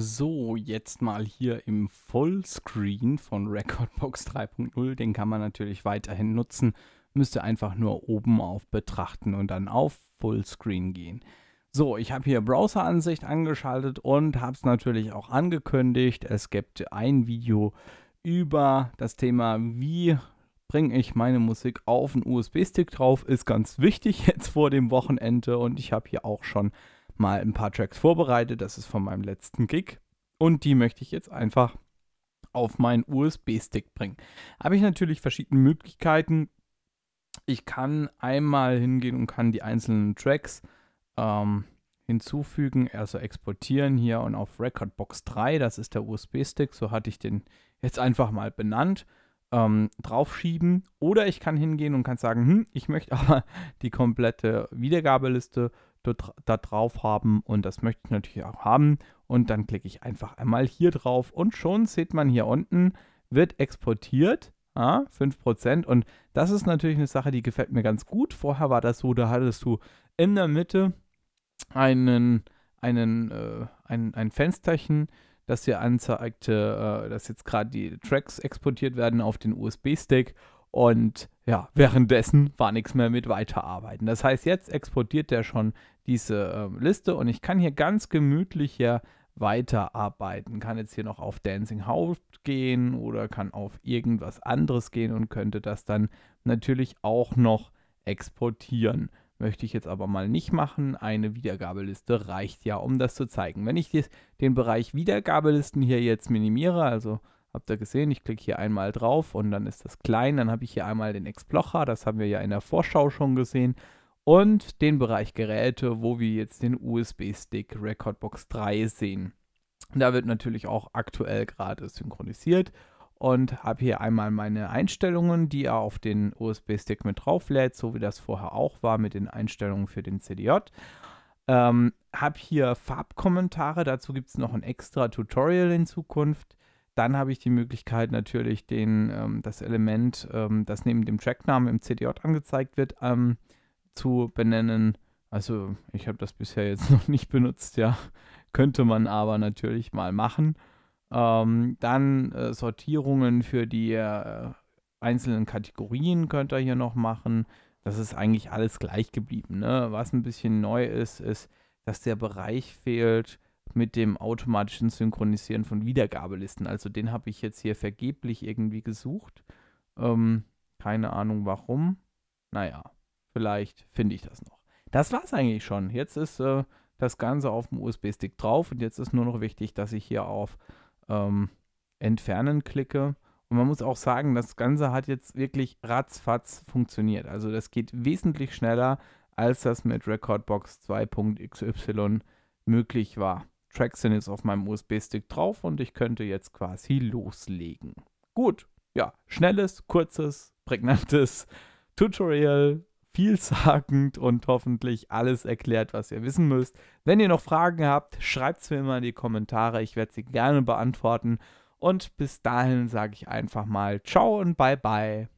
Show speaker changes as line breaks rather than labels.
So, jetzt mal hier im Fullscreen von Recordbox 3.0. Den kann man natürlich weiterhin nutzen. Müsst ihr einfach nur oben auf Betrachten und dann auf Fullscreen gehen. So, ich habe hier Browseransicht angeschaltet und habe es natürlich auch angekündigt. Es gibt ein Video über das Thema, wie bringe ich meine Musik auf einen USB-Stick drauf. Ist ganz wichtig jetzt vor dem Wochenende und ich habe hier auch schon mal ein paar Tracks vorbereitet. Das ist von meinem letzten Gig. Und die möchte ich jetzt einfach auf meinen USB-Stick bringen. Habe ich natürlich verschiedene Möglichkeiten. Ich kann einmal hingehen und kann die einzelnen Tracks ähm, hinzufügen, also exportieren hier und auf Recordbox 3, das ist der USB-Stick, so hatte ich den jetzt einfach mal benannt, ähm, draufschieben. Oder ich kann hingehen und kann sagen, hm, ich möchte aber die komplette Wiedergabeliste dort, da drauf haben und das möchte ich natürlich auch haben. Und dann klicke ich einfach einmal hier drauf und schon sieht man hier unten, wird exportiert. 5% und das ist natürlich eine Sache, die gefällt mir ganz gut. Vorher war das so, da hattest du in der Mitte einen, einen, äh, ein, ein Fensterchen, das dir anzeigte, äh, dass jetzt gerade die Tracks exportiert werden auf den USB-Stick und ja, währenddessen war nichts mehr mit weiterarbeiten. Das heißt, jetzt exportiert er schon diese äh, Liste und ich kann hier ganz gemütlich hier weiterarbeiten. Kann jetzt hier noch auf Dancing Haupt gehen oder kann auf irgendwas anderes gehen und könnte das dann natürlich auch noch exportieren. Möchte ich jetzt aber mal nicht machen. Eine Wiedergabeliste reicht ja, um das zu zeigen. Wenn ich den Bereich Wiedergabelisten hier jetzt minimiere, also Habt ihr gesehen, ich klicke hier einmal drauf und dann ist das klein. Dann habe ich hier einmal den Explocher, das haben wir ja in der Vorschau schon gesehen. Und den Bereich Geräte, wo wir jetzt den USB-Stick Recordbox 3 sehen. Da wird natürlich auch aktuell gerade synchronisiert und habe hier einmal meine Einstellungen, die er auf den USB-Stick mit drauflädt, so wie das vorher auch war mit den Einstellungen für den CDJ. Ähm, habe hier Farbkommentare, dazu gibt es noch ein extra Tutorial in Zukunft. Dann habe ich die Möglichkeit natürlich den, ähm, das Element, ähm, das neben dem Tracknamen im CDJ angezeigt wird, ähm, zu benennen. Also ich habe das bisher jetzt noch nicht benutzt, ja. Könnte man aber natürlich mal machen. Ähm, dann äh, Sortierungen für die äh, einzelnen Kategorien könnt ihr hier noch machen. Das ist eigentlich alles gleich geblieben. Ne? Was ein bisschen neu ist, ist, dass der Bereich fehlt, mit dem automatischen Synchronisieren von Wiedergabelisten. Also den habe ich jetzt hier vergeblich irgendwie gesucht. Ähm, keine Ahnung warum. Naja, vielleicht finde ich das noch. Das war es eigentlich schon. Jetzt ist äh, das Ganze auf dem USB-Stick drauf und jetzt ist nur noch wichtig, dass ich hier auf ähm, Entfernen klicke. Und man muss auch sagen, das Ganze hat jetzt wirklich ratzfatz funktioniert. Also das geht wesentlich schneller, als das mit Recordbox 2.xy möglich war. Tracks sind jetzt auf meinem USB-Stick drauf und ich könnte jetzt quasi loslegen. Gut, ja, schnelles, kurzes, prägnantes Tutorial, vielsagend und hoffentlich alles erklärt, was ihr wissen müsst. Wenn ihr noch Fragen habt, schreibt es mir immer in die Kommentare, ich werde sie gerne beantworten. Und bis dahin sage ich einfach mal Ciao und Bye Bye.